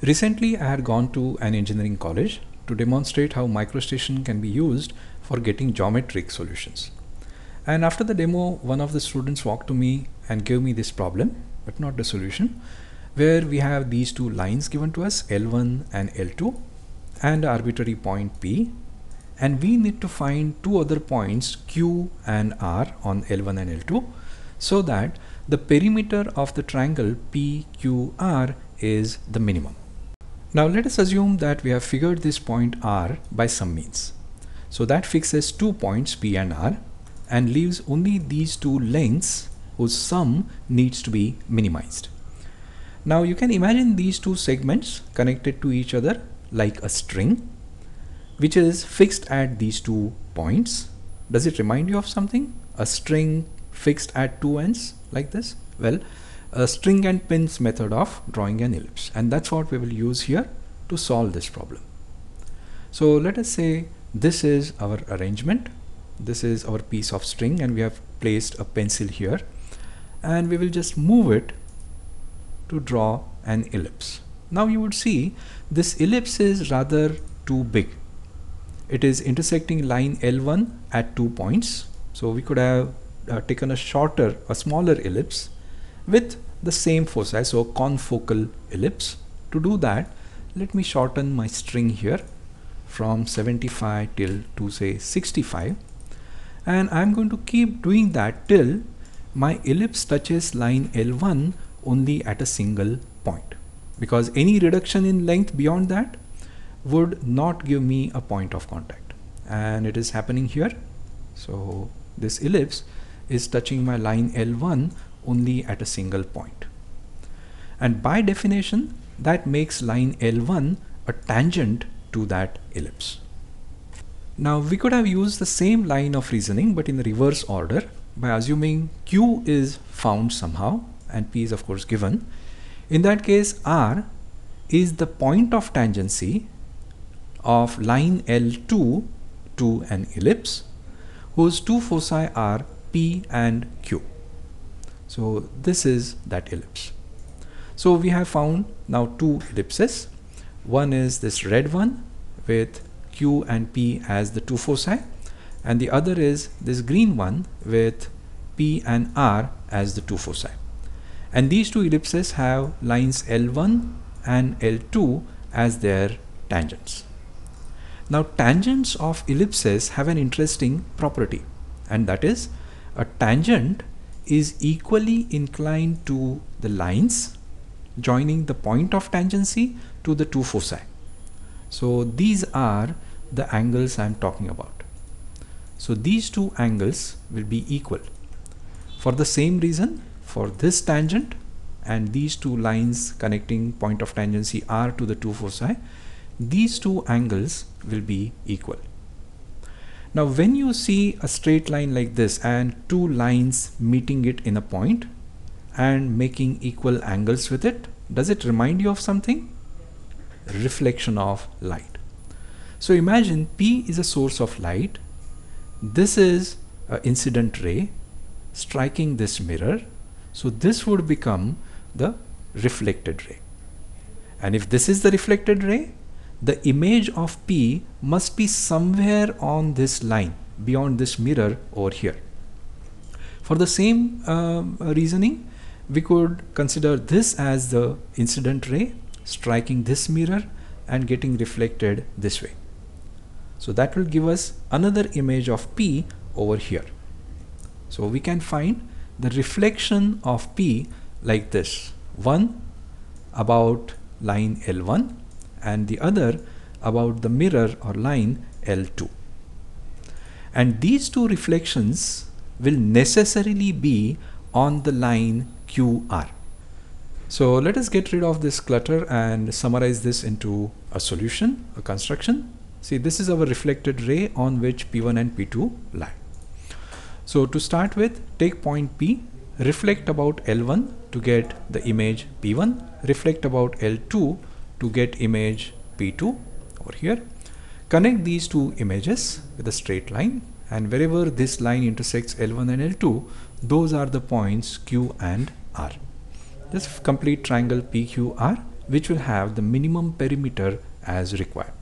Recently, I had gone to an engineering college to demonstrate how MicroStation can be used for getting geometric solutions. And after the demo, one of the students walked to me and gave me this problem, but not the solution, where we have these two lines given to us, L1 and L2, and arbitrary point P, and we need to find two other points, Q and R on L1 and L2, so that the perimeter of the triangle PQR is the minimum. Now let us assume that we have figured this point r by some means. So that fixes two points p and r and leaves only these two lengths whose sum needs to be minimized. Now you can imagine these two segments connected to each other like a string which is fixed at these two points. Does it remind you of something? A string fixed at two ends like this? Well, a string and pins method of drawing an ellipse and that's what we will use here to solve this problem. So let us say this is our arrangement this is our piece of string and we have placed a pencil here and we will just move it to draw an ellipse. Now you would see this ellipse is rather too big. It is intersecting line L1 at two points. So we could have uh, taken a shorter, a smaller ellipse with the same foci, so confocal ellipse. To do that, let me shorten my string here from 75 till to say 65 and I'm going to keep doing that till my ellipse touches line L1 only at a single point because any reduction in length beyond that would not give me a point of contact and it is happening here so this ellipse is touching my line L1 only at a single point. And by definition, that makes line L1 a tangent to that ellipse. Now we could have used the same line of reasoning but in reverse order by assuming Q is found somehow and P is of course given. In that case R is the point of tangency of line L2 to an ellipse whose two foci are P and Q. So this is that ellipse. So we have found now two ellipses. One is this red one with Q and P as the two foci and the other is this green one with P and R as the two foci. And these two ellipses have lines L1 and L2 as their tangents. Now tangents of ellipses have an interesting property and that is a tangent is equally inclined to the lines joining the point of tangency to the two foci. So these are the angles I am talking about. So these two angles will be equal. For the same reason, for this tangent and these two lines connecting point of tangency r to the two foci, these two angles will be equal. Now when you see a straight line like this and two lines meeting it in a point and making equal angles with it, does it remind you of something? Reflection of light. So imagine P is a source of light. This is an incident ray striking this mirror. So this would become the reflected ray. And if this is the reflected ray, the image of P must be somewhere on this line beyond this mirror over here. For the same um, reasoning, we could consider this as the incident ray striking this mirror and getting reflected this way. So that will give us another image of P over here. So we can find the reflection of P like this. One about line L1 and the other about the mirror or line L2. And these two reflections will necessarily be on the line QR. So let us get rid of this clutter and summarize this into a solution, a construction. See, this is our reflected ray on which P1 and P2 lie. So to start with, take point P, reflect about L1 to get the image P1, reflect about L2 to get image P2 over here. Connect these two images with a straight line and wherever this line intersects L1 and L2, those are the points Q and R. This complete triangle PQR which will have the minimum perimeter as required.